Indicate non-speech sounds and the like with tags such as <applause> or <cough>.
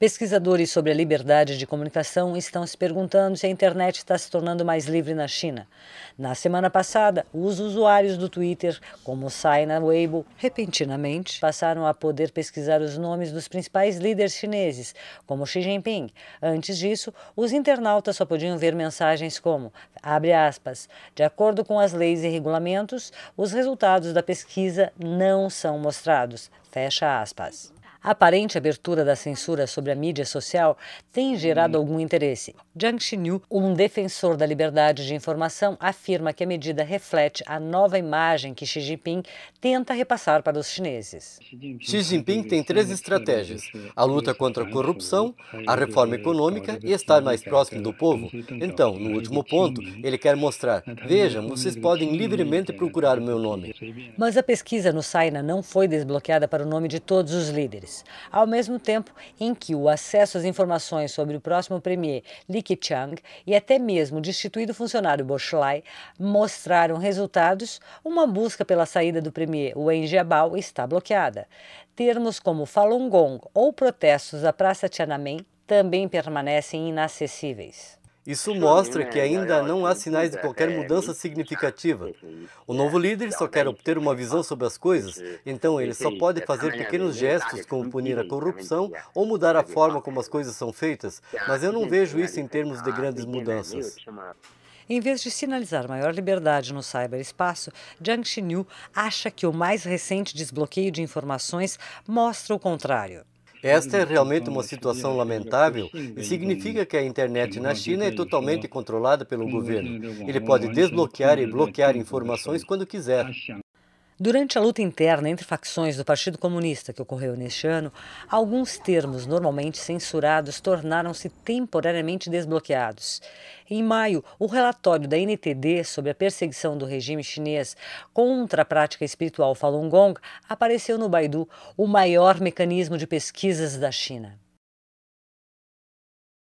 Pesquisadores sobre a liberdade de comunicação estão se perguntando se a internet está se tornando mais livre na China. Na semana passada, os usuários do Twitter, como Saina Weibo, repentinamente passaram a poder pesquisar os nomes dos principais líderes chineses, como Xi Jinping. Antes disso, os internautas só podiam ver mensagens como, aspas, de acordo com as leis e regulamentos, os resultados da pesquisa não são mostrados, fecha aspas. A aparente abertura da censura sobre a mídia social tem gerado algum interesse. Jiang Xinyu, um defensor da liberdade de informação, afirma que a medida reflete a nova imagem que Xi Jinping tenta repassar para os chineses. Xi Jinping tem três estratégias: a luta contra a corrupção, a reforma econômica e estar mais próximo do povo. Então, no último ponto, ele quer mostrar: vejam, vocês podem livremente procurar o meu nome. Mas a pesquisa no Saina não foi desbloqueada para o nome de todos os líderes. Ao mesmo tempo em que o acesso às informações sobre o próximo premier Li Keqiang e até mesmo o destituído funcionário Boshlai mostraram resultados, uma busca pela saída do premier Wen Jiabao está bloqueada. Termos como Falun Gong ou protestos à Praça Tiananmen também permanecem inacessíveis. Isso mostra que é, ainda não há sinais de é, qualquer é, mudança significativa. <laughs> O novo líder só quer obter uma visão sobre as coisas, então ele só pode fazer pequenos gestos como punir a corrupção ou mudar a forma como as coisas são feitas, tá, mas eu não vejo tá isso em termos de grandes ah, mudanças. Em vez de sinalizar maior liberdade no cyberespaço, Jiang Xinyu acha que o mais recente desbloqueio de informações mostra o contrário. Esta é realmente uma situação lamentável e significa que a internet na China é totalmente né? controlada pelo governo. Ele pode desbloquear e bloquear informações quando quiser. Durante a luta interna entre facções do Partido Comunista que ocorreu neste ano, alguns termos normalmente censurados tornaram-se temporariamente desbloqueados. Em maio, o relatório da NTD sobre a perseguição do regime chinês contra a prática espiritual Falun Gong apareceu no Baidu, o maior mecanismo de pesquisas da China.